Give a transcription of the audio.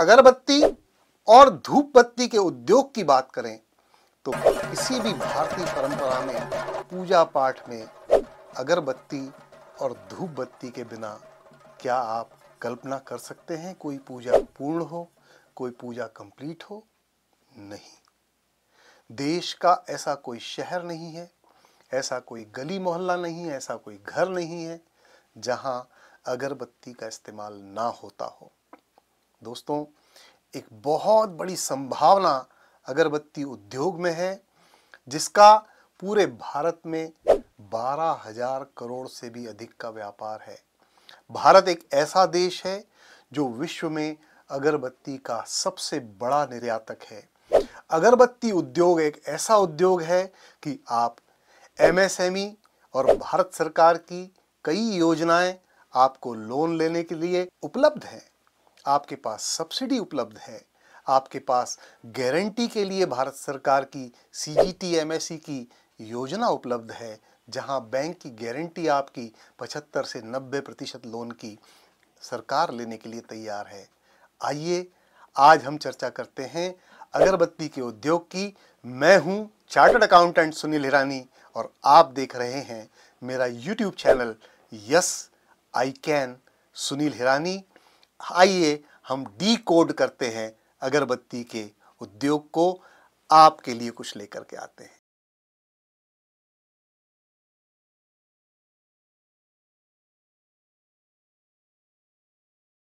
अगरबत्ती और धूप बत्ती के उद्योग की बात करें तो किसी भी भारतीय परंपरा में पूजा पाठ में अगरबत्ती और धूप बत्ती के बिना क्या आप कल्पना कर सकते हैं कोई पूजा पूर्ण हो कोई पूजा कंप्लीट हो नहीं देश का ऐसा कोई शहर नहीं है ऐसा कोई गली मोहल्ला नहीं है ऐसा कोई घर नहीं है जहां अगरबत्ती का इस्तेमाल ना होता हो दोस्तों एक बहुत बड़ी संभावना अगरबत्ती उद्योग में है जिसका पूरे भारत में बारह हजार करोड़ से भी अधिक का व्यापार है भारत एक ऐसा देश है जो विश्व में अगरबत्ती का सबसे बड़ा निर्यातक है अगरबत्ती उद्योग एक ऐसा उद्योग है कि आप एमएसएमई e और भारत सरकार की कई योजनाएं आपको लोन लेने के लिए उपलब्ध हैं आपके पास सब्सिडी उपलब्ध है आपके पास गारंटी के लिए भारत सरकार की C G T M S C की योजना उपलब्ध है जहां बैंक की गारंटी आपकी 75 से 90 प्रतिशत लोन की सरकार लेने के लिए तैयार है आइए आज हम चर्चा करते हैं अगरबत्ती के उद्योग की मैं हूं चार्टर्ड अकाउंटेंट सुनील हिरानी और आप देख रहे हैं मेरा YouTube channel yes I can Sunil Hirani आइए हम डी कोड करते हैं अगरबत्ती के उद्योग को आपके लिए कुछ लेकर के आते हैं